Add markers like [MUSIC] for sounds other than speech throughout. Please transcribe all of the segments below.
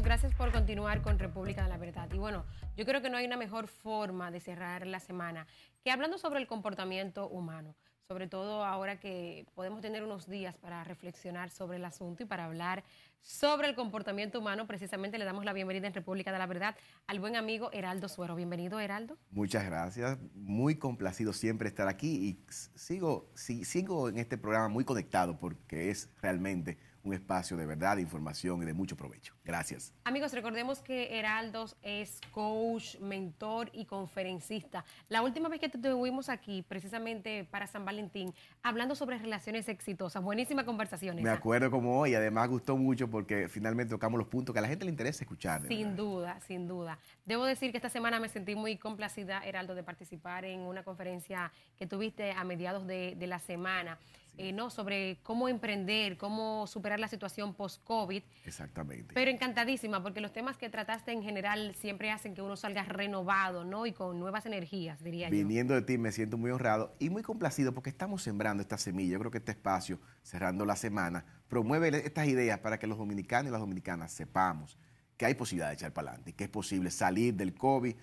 gracias por continuar con República de la Verdad. Y bueno, yo creo que no hay una mejor forma de cerrar la semana que hablando sobre el comportamiento humano, sobre todo ahora que podemos tener unos días para reflexionar sobre el asunto y para hablar sobre el comportamiento humano. Precisamente le damos la bienvenida en República de la Verdad al buen amigo Heraldo Suero. Bienvenido, Heraldo. Muchas gracias, muy complacido siempre estar aquí y sigo, sigo en este programa muy conectado porque es realmente un espacio de verdad, de información y de mucho provecho. Gracias. Amigos, recordemos que Heraldos es coach, mentor y conferencista. La última vez que te tuvimos aquí, precisamente para San Valentín, hablando sobre relaciones exitosas. Buenísima conversación. Me acuerdo como hoy, además gustó mucho porque finalmente tocamos los puntos que a la gente le interesa escuchar. Sin duda, sin duda. Debo decir que esta semana me sentí muy complacida, Heraldo, de participar en una conferencia que tuviste a mediados de, de la semana. Eh, sobre cómo emprender, cómo superar la situación post-COVID. Exactamente. Pero encantadísima, porque los temas que trataste en general siempre hacen que uno salga renovado ¿no? y con nuevas energías, diría yo. Viniendo de ti me siento muy honrado y muy complacido porque estamos sembrando esta semilla. Yo creo que este espacio, cerrando la semana, promueve estas ideas para que los dominicanos y las dominicanas sepamos que hay posibilidad de echar para adelante, que es posible salir del COVID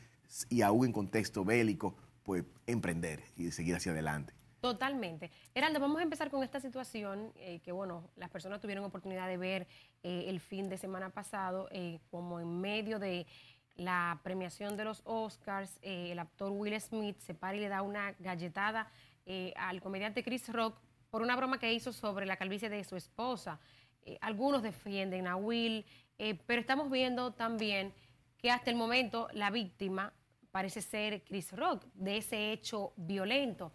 y aún en contexto bélico, pues emprender y seguir hacia adelante. Totalmente. Heraldo, vamos a empezar con esta situación eh, que, bueno, las personas tuvieron oportunidad de ver eh, el fin de semana pasado, eh, como en medio de la premiación de los Oscars, el actor Will Smith se para y le da una galletada al comediante Chris Rock por una broma que hizo sobre la calvicie de su esposa. algunos defienden a Will, pero estamos viendo también que hasta el momento la víctima parece ser Chris Rock de ese hecho violento.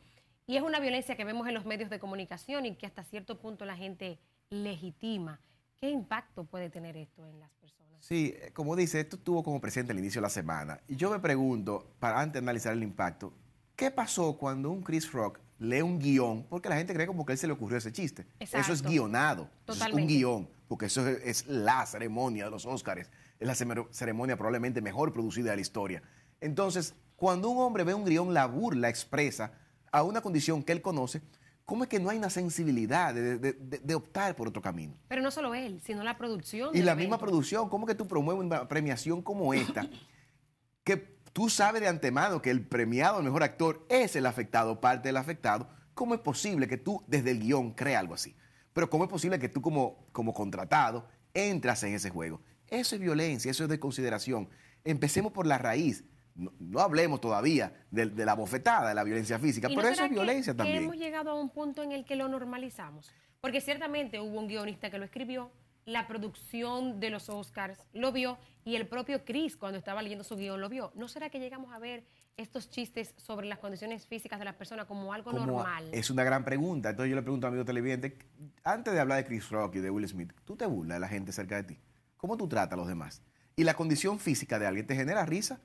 Y es una violencia que vemos en los medios de comunicación y que hasta cierto punto la gente legitima. ¿Qué impacto puede tener esto en las personas? Sí, como dice, esto estuvo como presente al inicio de la semana. Y yo me pregunto, para antes de analizar el impacto, ¿qué pasó cuando un Chris Rock lee un guión? Porque la gente cree como que él se le ocurrió ese chiste. Eso es guionado. es un guión. Porque eso es, la ceremonia de los oscars Es la ceremonia probablemente mejor producida de la historia. Entonces, cuando un hombre ve un guión, la burla expresa a una condición que él conoce, ¿cómo es que no hay una sensibilidad de, optar por otro camino? Pero no solo él, sino la producción. Y la misma producción, ¿cómo que tú promueves una premiación como esta? [COUGHS] que tú sabes de antemano que el premiado, el mejor actor, es el afectado, parte del afectado. ¿Cómo es posible que tú desde el guión creas algo así? Pero ¿cómo es posible que tú como, como contratado entras en ese juego? Eso es violencia, eso es desconsideración. Empecemos por la raíz. No, hablemos todavía de, la bofetada, de la violencia física, pero eso es violencia también. hemos llegado a un punto en el que lo normalizamos, porque ciertamente hubo un guionista que lo escribió, la producción de los Oscars lo vio y el propio Chris cuando estaba leyendo su guión lo vio. ¿No será que llegamos a ver estos chistes sobre las condiciones físicas de las personas como algo normal? es una gran pregunta. Entonces yo le pregunto a amigo televidente, antes de hablar de Chris Rock y de Will Smith, ¿tú te burlas de la gente cerca de ti? ¿Cómo tú tratas a los demás? ¿Y la condición física de alguien te genera risa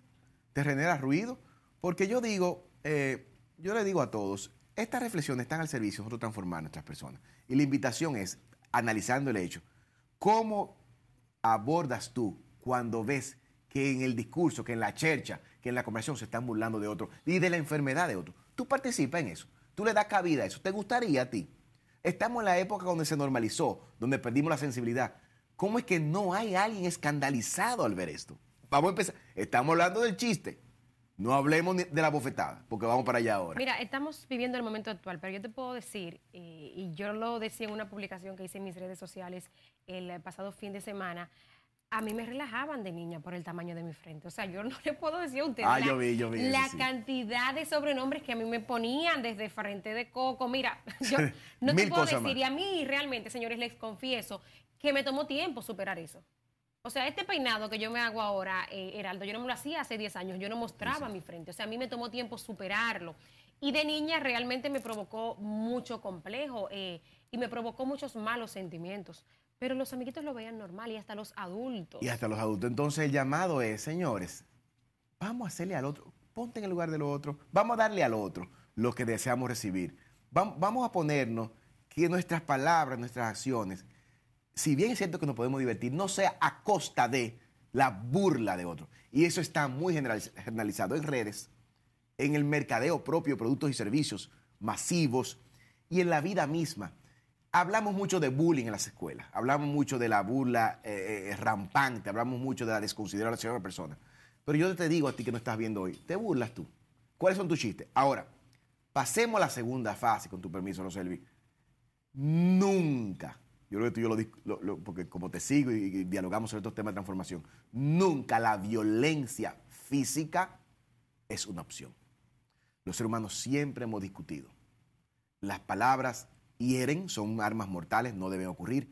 te genera ruido. Porque yo digo, eh, yo le digo a todos, estas reflexiones están al servicio de nosotros transformar a nuestras personas. Y la invitación es, analizando el hecho, ¿cómo abordas tú cuando ves que en el discurso, que en la chercha, que en la conversación se están burlando de otro y de la enfermedad de otro? Tú participas en eso, tú le das cabida a eso, ¿te gustaría a ti? Estamos en la época donde se normalizó, donde perdimos la sensibilidad. ¿Cómo es que no hay alguien escandalizado al ver esto? vamos a empezar. Estamos hablando del chiste. No hablemos de la bofetada, porque vamos para allá ahora. Mira, estamos viviendo el momento actual, pero yo te puedo decir, eh, y yo lo decía en una publicación que hice en mis redes sociales el pasado fin de semana, a mí me relajaban de niña por el tamaño de mi frente. O sea, yo no [LAUGHS] le puedo decir a usted ah, la, cantidad de sobrenombres que a mí me ponían desde frente de coco. Mira, [LAUGHS] yo [LAUGHS] no te puedo decir. Y a mí realmente, señores, les confieso que me tomó tiempo superar eso. O sea, este peinado que yo me hago ahora, eh, Heraldo, yo no me lo hacía hace 10 años, yo no mostraba mi frente. O sea, a mí me tomó tiempo superarlo. Y de niña realmente me provocó mucho complejo eh, y me provocó muchos malos sentimientos. Pero los amiguitos lo veían normal y hasta los adultos. Y hasta los adultos. Entonces el llamado es, señores, vamos a hacerle al otro, ponte en el lugar del otro, vamos a darle al otro lo que deseamos recibir. Vamos a ponernos que nuestras palabras, nuestras acciones si bien es cierto que nos podemos divertir, no sea a costa de la burla de otro. Y eso está muy generalizado en redes, en el mercadeo propio, productos y servicios masivos y en la vida misma. Hablamos mucho de bullying en las escuelas, hablamos mucho de la burla eh, eh, rampante, hablamos mucho de la desconsideración de la persona. Pero yo te digo a ti que no estás viendo hoy, te burlas tú. ¿Cuáles son tus chistes? Ahora, pasemos a la segunda fase, con tu permiso, Roselvi. Nunca yo creo que yo lo, lo, porque como te sigo y, dialogamos sobre estos temas de transformación, nunca la violencia física es una opción. Los seres humanos siempre hemos discutido. Las palabras hieren, son armas mortales, no deben ocurrir.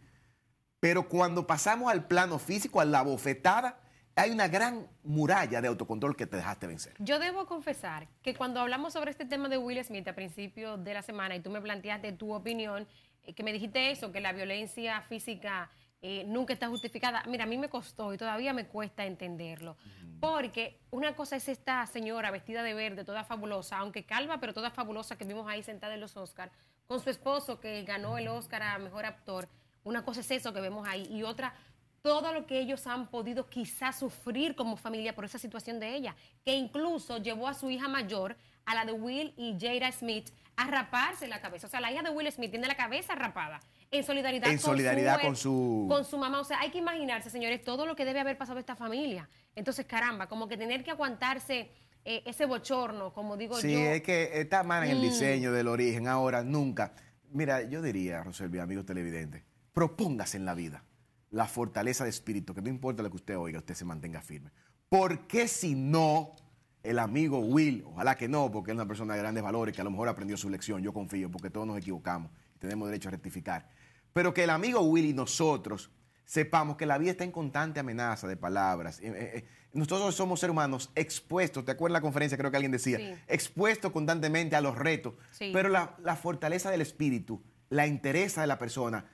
Pero cuando pasamos al plano físico, a la bofetada, hay una gran muralla de autocontrol que te dejaste vencer. Yo debo confesar que cuando hablamos sobre este tema de Will Smith a principio de la semana y tú me planteaste tu opinión eh, que me dijiste eso, que la violencia física eh, nunca está justificada. Mira, a mí me costó y todavía me cuesta entenderlo. Porque una cosa es esta señora vestida de verde, toda fabulosa, aunque calva, pero toda fabulosa que vimos ahí sentada en los Oscars, con su esposo que ganó el Oscar a Mejor Actor. Una cosa es eso que vemos ahí y otra, todo lo que ellos han podido quizás sufrir como familia por esa situación de ella, que incluso llevó a su hija mayor a la de Will y Jada Smith a raparse la cabeza. O sea, la hija de Will Smith tiene la cabeza rapada en solidaridad, con, su, con, su, mamá. O sea, hay que imaginarse, señores, todo lo que debe haber pasado esta familia. Entonces, caramba, como que tener que aguantarse eh, ese bochorno, como digo sí, yo. Sí, es que está mal en el mm. diseño del origen. Ahora, nunca. Mira, yo diría, Roselvia, amigos televidentes, propóngase en la vida la fortaleza de espíritu, que no importa lo que usted oiga, usted se mantenga firme. Porque si no, el amigo Will, ojalá que no, porque es una persona de grandes valores que a lo mejor aprendió su lección, yo confío, porque todos nos equivocamos y tenemos derecho a rectificar. Pero que el amigo Will y nosotros sepamos que la vida está en constante amenaza de palabras. Eh, eh, eh, nosotros somos seres humanos expuestos, ¿te acuerdas la conferencia? Creo que alguien decía, expuestos constantemente a los retos, pero la, fortaleza del espíritu, la interés de la persona,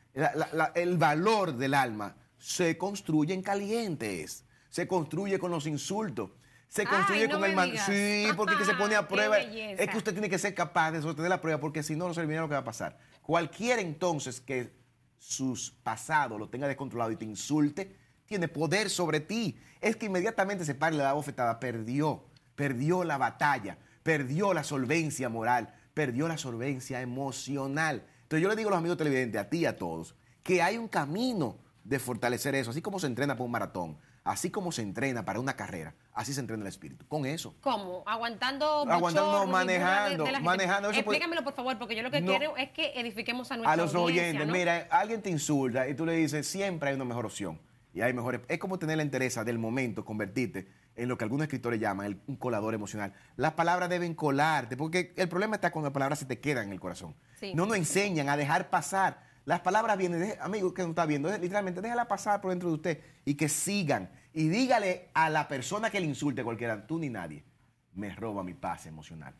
el valor del alma se construye en calientes, se construye con los insultos se construye con el Sí, porque que se pone a prueba. Es que usted tiene que ser capaz de sostener la prueba, porque si no, no se lo que va a pasar. Cualquier entonces que sus pasados lo tenga descontrolado y te insulte, tiene poder sobre ti. Es que inmediatamente se para la le bofetada. Perdió, perdió la batalla, perdió la solvencia moral, perdió la solvencia emocional. Entonces yo le digo a los amigos televidentes, a ti y a todos, que hay un camino de fortalecer eso, así como se entrena para un maratón, así como se entrena para una carrera Así se entrena el espíritu. Con eso. ¿Cómo? Aguantando, Aguantando, manejando, manejando. Pues, Explícamelo, por favor, porque yo lo que quiero es que edifiquemos a nuestra A los oyentes, mira, alguien te insulta y tú le dices, siempre hay una mejor opción. Y hay mejores. Es como tener la interés del momento, convertirte en lo que algunos escritores llaman un colador emocional. Las palabras deben colarte, porque el problema está cuando las palabras se te quedan en el corazón. No nos enseñan a dejar pasar. Las palabras vienen, de, amigo que nos está viendo, literalmente déjala pasar por dentro de usted y que sigan y dígale a la persona que le insulte, cualquiera, tú ni nadie, me roba mi paz emocional.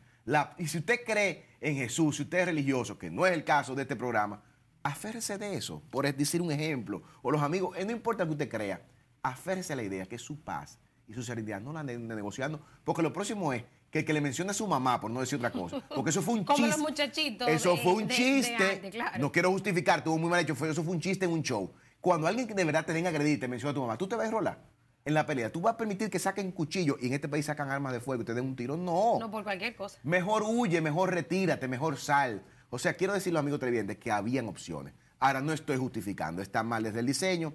y si usted cree en Jesús, si usted es religioso, que no es el caso de este programa, aférrese de eso, por decir un ejemplo, o los amigos, eh, no importa que usted crea, aférrese a la idea que su paz y su serenidad no la anden negociando, porque lo próximo es que el que le menciona a su mamá, por no decir otra cosa, porque eso fue un [LAUGHS] Como chiste. Los muchachitos eso fue un chiste. No quiero justificar, tuvo muy mal hecho, fue, eso fue un chiste en un show. Cuando alguien de verdad te venga a agredir te menciona a tu mamá, tú te vas a enrolar en la pelea. ¿Tú vas a permitir que saquen cuchillo y en este país sacan armas de fuego y te den un tiro? No. No, por cualquier cosa. Mejor huye, mejor retírate, mejor sal. O sea, quiero decirlo, amigos televidentes, que habían opciones. Ahora, no estoy justificando, está mal desde el diseño,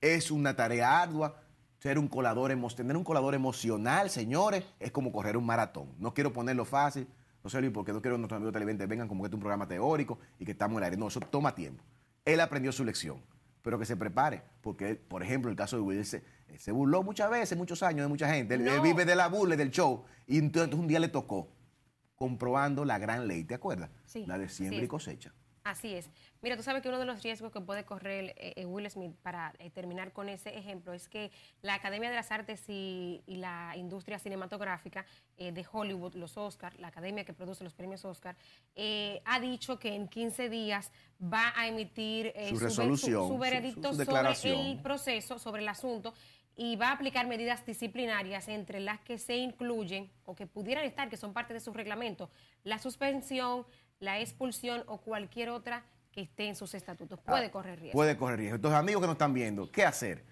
es una tarea ardua. Ser un colador, tener un colador emocional, señores, es como correr un maratón. No quiero ponerlo fácil, no sé, Luis, porque no quiero que nuestros amigos televidentes vengan como que es un programa teórico y que estamos en el aire. No, eso toma tiempo. Él aprendió su lección, pero que se prepare, porque, por ejemplo, el caso de Willis... Eh, se burló muchas veces, muchos años de mucha gente. vive de la burla y del show. Y entonces un día le tocó, comprobando la gran ley, ¿te acuerdas? Sí, la de siembra y cosecha. Así es. Mira, tú sabes que uno de los riesgos que puede correr eh, eh, Will Smith, para terminar con ese ejemplo, es que la Academia de las Artes y, la industria cinematográfica de Hollywood, los Oscars, la academia que produce los premios Oscar, ha dicho que en 15 días va a emitir su veredicto sobre el proceso, sobre el asunto y va a aplicar medidas disciplinarias entre las que se incluyen o que pudieran estar, que son parte de sus reglamentos, la suspensión, la expulsión o cualquier otra que esté en sus estatutos. Puede ah, correr riesgo. Puede correr riesgo. Entonces, amigos que nos están viendo, ¿qué hacer?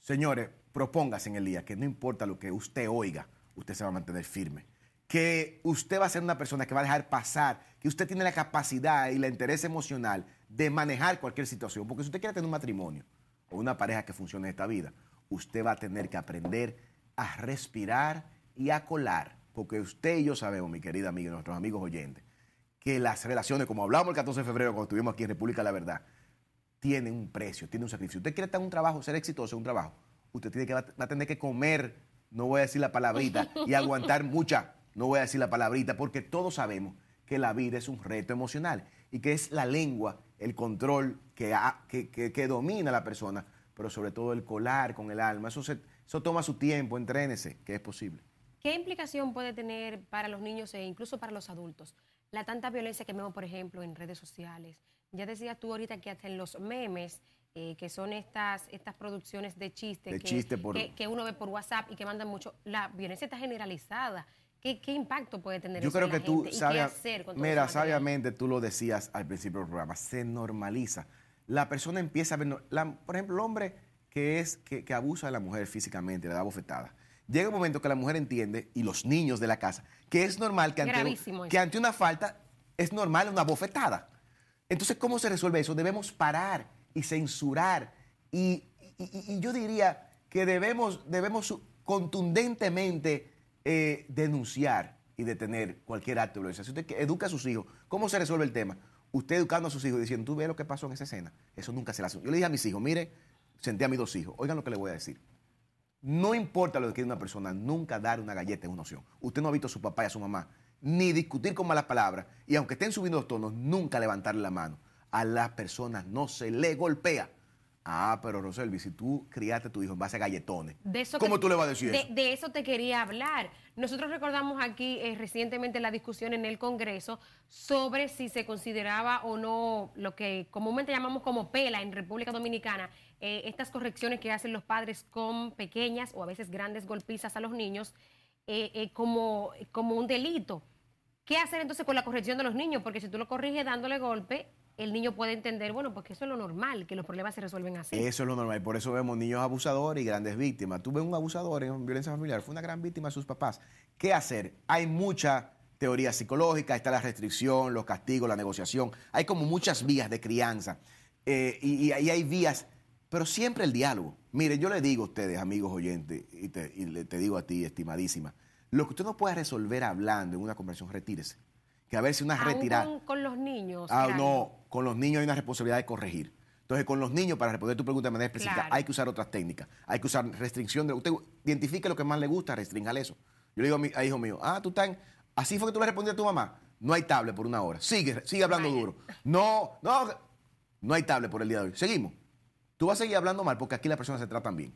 Señores, propóngase en el día que no importa lo que usted oiga, usted se va a mantener firme. Que usted va a ser una persona que va a dejar pasar, que usted tiene la capacidad y la interés emocional de manejar cualquier situación. Porque si usted quiere tener un matrimonio o una pareja que funcione en esta vida, usted va a tener que aprender a respirar y a colar, porque usted y yo sabemos, mi querida amiga y nuestros amigos oyentes, que las relaciones, como hablamos el 14 de febrero cuando estuvimos aquí en República La Verdad, tienen un precio, tienen un sacrificio. Usted quiere estar en un trabajo, ser exitoso en un trabajo, usted tiene que, va a tener que comer, no voy a decir la palabrita, [LAUGHS] y aguantar mucha, no voy a decir la palabrita, porque todos sabemos que la vida es un reto emocional y que es la lengua, el control que, que, que domina a la persona pero sobre todo el colar con el alma. Eso, se, eso toma su tiempo, entrénese, que es posible. ¿Qué implicación puede tener para los niños e incluso para los adultos la tanta violencia que vemos, por ejemplo, en redes sociales? Ya decías tú ahorita que hasta en los memes eh, que son estas, estas producciones de chistes que, que, uno ve por WhatsApp y que mandan mucho, la violencia está generalizada. ¿Qué, impacto puede tener Yo creo que tú, gente? hacer mira, sabiamente tú lo decías al principio del programa, se normaliza la persona empieza a ver, por ejemplo, el hombre que, es, que, abusa de la mujer físicamente, le da bofetada, Llega un momento que la mujer entiende, y los niños de la casa, que es normal que ante, que ante una falta es normal una bofetada. Entonces, ¿cómo se resuelve eso? Debemos parar y censurar. Y, yo diría que debemos, debemos contundentemente eh, denunciar y detener cualquier acto de violencia. Si usted educa a sus hijos, ¿cómo se resuelve el tema? usted educando a sus hijos diciendo, tú ves lo que pasó en esa escena. Eso nunca se la hace. Yo le dije a mis hijos, mire, senté a mis dos hijos, oigan lo que les voy a decir. No importa lo que quiere una persona, nunca dar una galleta es una opción. Usted no ha visto a su papá y a su mamá, ni discutir con malas palabras, y aunque estén subiendo los tonos, nunca levantarle la mano. A las personas no se le golpea. Ah, pero Roselvi, si tú criaste a tu hijo en base a galletones, ¿cómo tú le vas a decir de, eso? De eso te quería hablar. Nosotros recordamos aquí eh, recientemente la discusión en el Congreso sobre si se consideraba o no lo que comúnmente llamamos como pela en República Dominicana, eh, estas correcciones que hacen los padres con pequeñas o a veces grandes golpizas a los niños eh, como, como un delito. ¿Qué hacer entonces con la corrección de los niños? Porque si tú lo corriges dándole golpe, el niño puede entender, bueno, pues que eso es lo normal, que los problemas se resuelven así. Eso es lo normal, y por eso vemos niños abusadores y grandes víctimas. Tú ves un abusador en violencia familiar, fue una gran víctima de sus papás. ¿Qué hacer? Hay mucha teoría psicológica, está la restricción, los castigos, la negociación. Hay como muchas vías de crianza. Eh, y, ahí hay vías, pero siempre el diálogo. Mire, yo le digo a ustedes, amigos oyentes, y te, te digo a ti, estimadísima, lo que usted no puede resolver hablando en una conversación, retírese. Que a ver si una retirada. Con, los niños. Ah, no con los niños hay una responsabilidad de corregir. Entonces, con los niños, para responder tu pregunta de manera específica, hay que usar otras técnicas. Hay que usar restricción. De, usted identifique lo que más le gusta, restringale eso. Yo le digo a, mi, hijo mío, ah, tú estás... Así fue que tú le respondiste a tu mamá. No hay tablet por una hora. Sigue, sigue hablando duro. No, no, no hay tablet por el día de hoy. Seguimos. Tú vas a seguir hablando mal porque aquí las personas se tratan bien.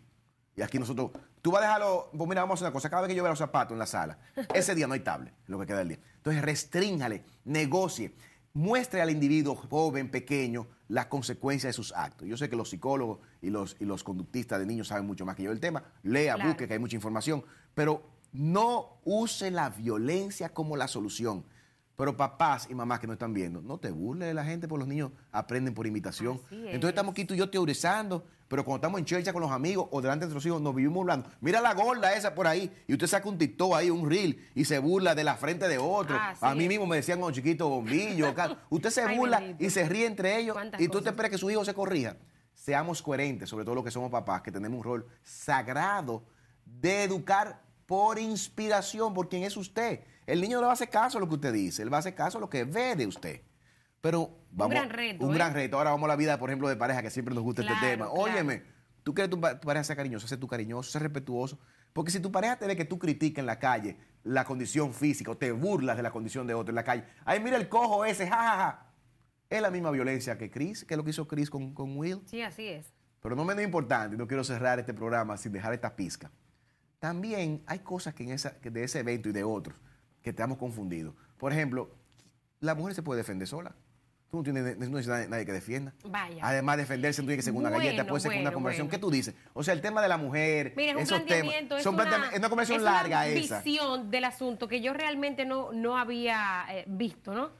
Y aquí nosotros, tú vas a dejarlo, pues mira, vamos a hacer una cosa, cada vez que yo vea los zapatos en la sala, [LAUGHS] ese día no hay tablet, lo que queda del día. Entonces, restrínjale. negocie muestre al individuo joven, pequeño, las consecuencias de sus actos. Yo sé que los psicólogos y los, y los conductistas de niños saben mucho más que yo del tema. Lea, busque, que hay mucha información. Pero no use la violencia como la solución. Pero papás y mamás que no están viendo, no te burles de la gente, porque los niños aprenden por imitación. Entonces estamos aquí tú y yo teorizando, pero cuando estamos en church con los amigos o delante de nuestros hijos, nos vivimos hablando. Mira la gorda esa por ahí, y usted saca un TikTok ahí, un reel, y se burla de la frente de otro. Ah, a mí mismo me decían un chiquito bombillo. usted se [LAUGHS] burla y se ríe entre ellos, y tú te esperas que su hijo se corrija. Seamos coherentes, sobre todo los que somos papás, que tenemos un rol sagrado de educar por inspiración, por quien es usted. El niño no va a hacer caso a lo que usted dice, él va a hacer caso a lo que ve de usted. Pero vamos. Un gran reto. Un ¿eh? gran reto. Ahora vamos a la vida, por ejemplo, de pareja, que siempre nos gusta este tema. Óyeme, tú quieres tu, tu pareja sea cariñosa, sea tu cariñoso, sea respetuoso. Porque si tu pareja te ve que tú criticas en la calle la condición física o te burlas de la condición de otro en la calle, ay, mira el cojo ese, jajaja. Ja, ja. Es la misma violencia que Chris, que es lo que hizo Chris con, Will. Sí, así es. Pero no menos importante, no quiero cerrar este programa sin dejar esta pizca. También hay cosas que en de ese evento y de otros que estamos confundido. Por ejemplo, la mujer se puede defender sola. Tú no tienes necesidad nadie que defienda. Vaya. Además, defenderse no tiene que ser una galleta, puede ser una conversación. ¿Qué tú dices? O sea, el tema de la mujer, es esos temas. Es, una, larga es una visión del asunto que yo realmente no, no había eh, visto, ¿no?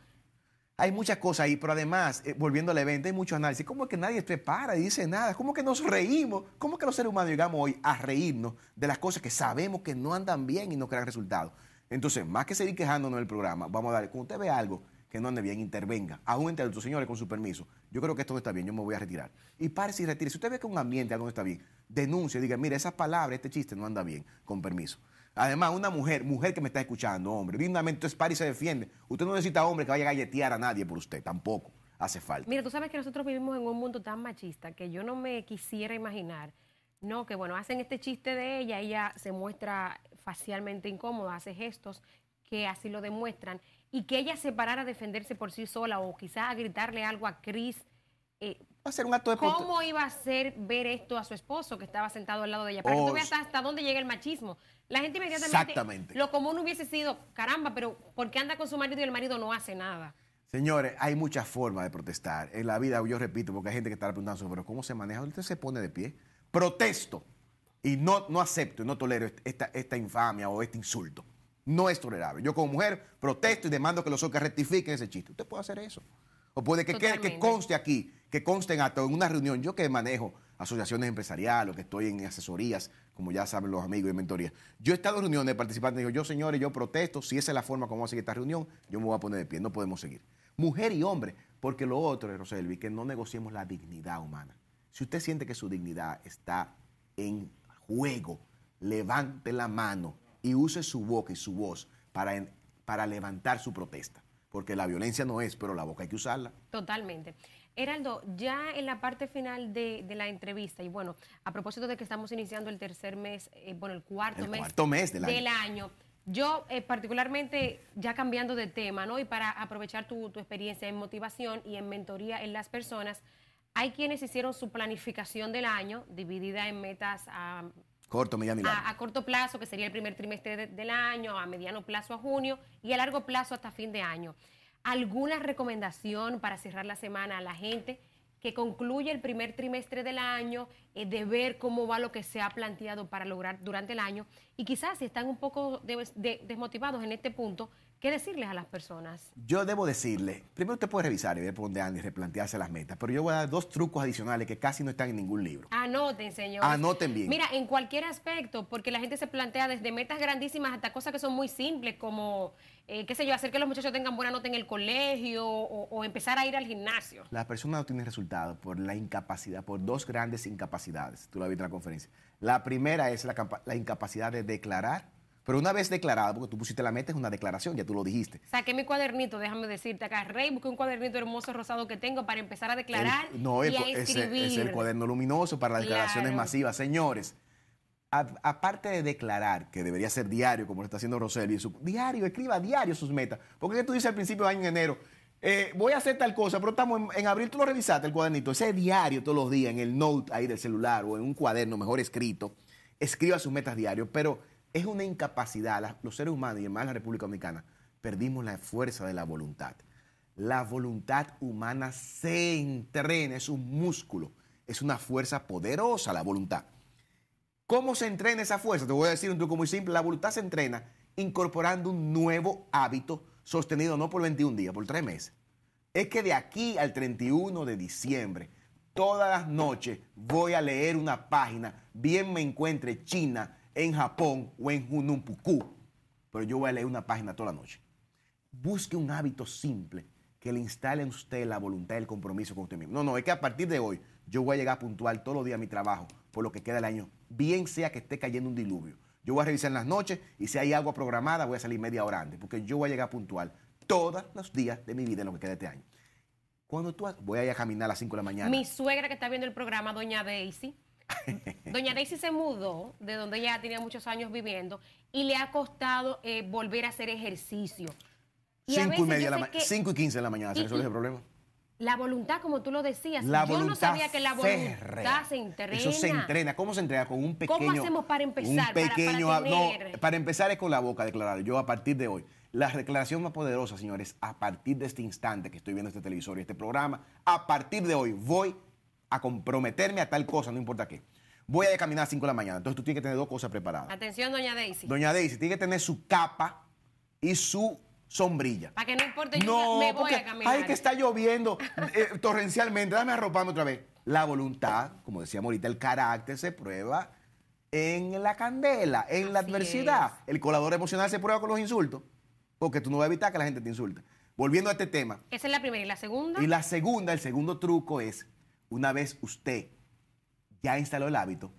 Hay muchas cosas ahí, pero además, eh, volviendo al evento, hay mucho análisis. ¿Cómo es que nadie prepara y dice nada? ¿Cómo que nos reímos? ¿Cómo que los seres humanos llegamos hoy a reírnos de las cosas que sabemos que no andan bien y no crean resultados? Entonces, más que seguir quejándonos del programa, vamos a darle, cuando usted ve algo que no ande bien, intervenga. Aún entre otros señores, con su permiso, yo creo que esto no está bien, yo me voy a retirar. Y pare si retire. Si usted ve que un ambiente algo no está bien, denuncie, diga, mira, esas palabras, este chiste no anda bien, con permiso. Además, una mujer, mujer que me está escuchando, hombre, dignamente, entonces pare y se defiende. Usted no necesita hombre que vaya a galletear a nadie por usted, tampoco hace falta. Mira, tú sabes que nosotros vivimos en un mundo tan machista que yo no me quisiera imaginar. No, que bueno, hacen este chiste de ella, ella se muestra facialmente incómoda, hace gestos que así lo demuestran, y que ella se parara a defenderse por sí sola o quizás a gritarle algo a Cris. Eh, a ser un acto de ¿Cómo iba a ser ver esto a su esposo que estaba sentado al lado de ella? Para que tú oh, veas hasta dónde llega el machismo. La gente inmediatamente. Exactamente. Lo común hubiese sido, caramba, pero ¿por qué anda con su marido y el marido no hace nada? Señores, hay muchas formas de protestar. En la vida, yo repito, porque hay gente que está preguntando, pero ¿cómo se maneja? Usted se pone de pie. Protesto. Y no, no acepto y no tolero esta, esta infamia o este insulto. No es tolerable. Yo como mujer protesto y demando que los hombres rectifiquen ese chiste. Usted puede hacer eso. O puede que, que conste aquí, que conste en en una reunión, yo que manejo asociaciones empresariales o que estoy en asesorías, como ya saben los amigos de mentoría. Yo he estado en reuniones de participantes y digo, yo señores, yo protesto, si esa es la forma como va a seguir esta reunión, yo me voy a poner de pie, no podemos seguir. Mujer y hombre, porque lo otro, Roselvi, que no negociemos la dignidad humana. Si usted siente que su dignidad está en juego, levante la mano y use su boca y su voz para, para levantar su protesta. Porque la violencia no es, pero la boca hay que usarla. Totalmente. Heraldo, ya en la parte final de, la entrevista, y bueno, a propósito de que estamos iniciando el tercer mes, eh, bueno, el cuarto mes, del, año. yo eh, particularmente, ya cambiando de tema, ¿no? Y para aprovechar tu, tu experiencia en motivación y en mentoría en las personas, hay quienes hicieron su planificación del año dividida en metas a corto, mediano A, corto plazo, que sería el primer trimestre del año, a mediano plazo a junio y a largo plazo hasta fin de año. ¿Alguna recomendación para cerrar la semana a la gente que concluye el primer trimestre del año, eh, de ver cómo va lo que se ha planteado para lograr durante el año y quizás si están un poco desmotivados en este punto, ¿Qué decirles a las personas? Yo debo decirle, primero usted puede revisar y ver por dónde y replantearse las metas, pero yo voy a dar dos trucos adicionales que casi no están en ningún libro. Anoten, señor. Anoten bien. Mira, en cualquier aspecto, porque la gente se plantea desde metas grandísimas hasta cosas que son muy simples, como, eh, qué sé yo, hacer que los muchachos tengan buena nota en el colegio o, empezar a ir al gimnasio. Las personas no tienen resultados por la incapacidad, por dos grandes incapacidades. Tú lo visto en la conferencia. La primera es la incapacidad de declarar pero una vez declarado, porque tú pusiste la meta, es una declaración, ya tú lo dijiste. Saqué mi cuadernito, déjame decirte, acá, Rey, busqué un cuadernito hermoso rosado que tengo para empezar a declarar no, y Es, el cuaderno luminoso para las declaraciones masivas. Señores, aparte de declarar, que debería ser diario, como lo está haciendo Roselio, diario, escriba diario sus metas. Porque tú dices al principio del año en enero, eh, voy a hacer tal cosa, pero estamos en, en, abril, tú lo revisaste, el cuadernito, ese diario todos los días, en el note ahí del celular o en un cuaderno mejor escrito, escriba sus metas diario, pero es una incapacidad, los seres humanos y más la República Dominicana, perdimos la fuerza de la voluntad. La voluntad humana se entrena, es un músculo, es una fuerza poderosa la voluntad. ¿Cómo se entrena esa fuerza? Te voy a decir un truco muy simple. La voluntad se entrena incorporando un nuevo hábito sostenido no por 21 días, por 3 meses. Es que de aquí al 31 de diciembre, todas las noches voy a leer una página, bien me encuentre China, en Japón o en Junumpucú, pero yo voy a leer una página toda la noche. Busque un hábito simple que le instale en usted la voluntad y el compromiso con usted mismo. No, no, es que a partir de hoy yo voy a llegar a puntual todos los días a mi trabajo por lo que queda el año, bien sea que esté cayendo un diluvio. Yo voy a revisar en las noches y si hay algo programada voy a salir media hora antes, porque yo voy a llegar puntual todos los días de mi vida en lo que queda este año. Cuando tú voy a ir a caminar a las 5 de la mañana. Mi suegra que está viendo el programa, doña Daisy, Doña Daisy se mudó de donde ya tenía muchos años viviendo y le ha costado eh, volver a hacer ejercicio. 5 y, media, la y 15 de la mañana, ¿se resuelve el problema? La voluntad, como tú lo decías, yo no sabía que la voluntad se entrena. Eso se entrena. ¿Cómo se entrena? Con un pequeño. ¿Cómo hacemos para empezar? pequeño, para, para empezar es con la boca declarar. Yo a partir de hoy. La declaración más poderosa, señores, a partir de este instante que estoy viendo este televisor y este programa, a partir de hoy voy a comprometerme a tal cosa, no importa qué. Voy a caminar a 5 de la mañana. Entonces tú tienes que tener dos cosas preparadas. Atención, doña Daisy. Doña Daisy tiene que tener su capa y su sombrilla. Para que no importe, yo me voy a caminar. Hay que está lloviendo eh, eh, torrencialmente. Dame arropando otra vez. La voluntad, como decía Morita, el carácter se prueba en la candela, en la adversidad. El colador emocional se prueba con los insultos, porque tú no vas a evitar que la gente te insulte. Volviendo a este tema. Esa es la primera. ¿Y la segunda? Y la segunda, el segundo truco es una vez usted ya instaló el hábito,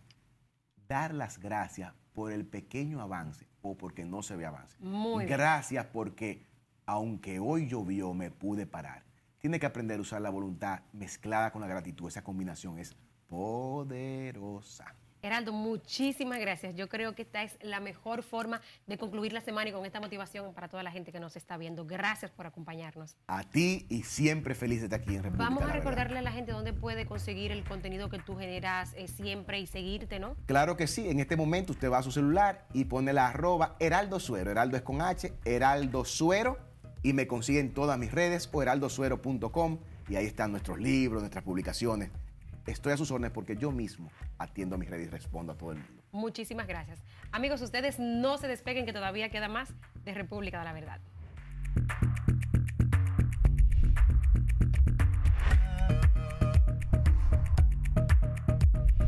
dar las gracias por el pequeño avance o porque no se ve avance. gracias porque aunque hoy llovió me pude parar. Tiene que aprender a usar la voluntad mezclada con la gratitud. Esa combinación es poderosa. Heraldo, muchísimas gracias. Yo creo que esta es la mejor forma de concluir la semana y con esta motivación para toda la gente que nos está viendo. Gracias por acompañarnos. A ti y siempre feliz de estar aquí en República. Vamos a recordarle a la gente dónde puede conseguir el contenido que tú generas eh, siempre y seguirte, ¿no? Claro que sí. En este momento usted va a su celular y pone la arroba Heraldo Suero. Heraldo es con H, Heraldo Suero. Y me consiguen todas mis redes o heraldosuero.com. Y ahí están nuestros libros, nuestras publicaciones Estoy a sus órdenes porque yo mismo atiendo a mis redes y respondo a todo el mundo. Muchísimas gracias. Amigos, ustedes no se despeguen que todavía queda más de República de la Verdad.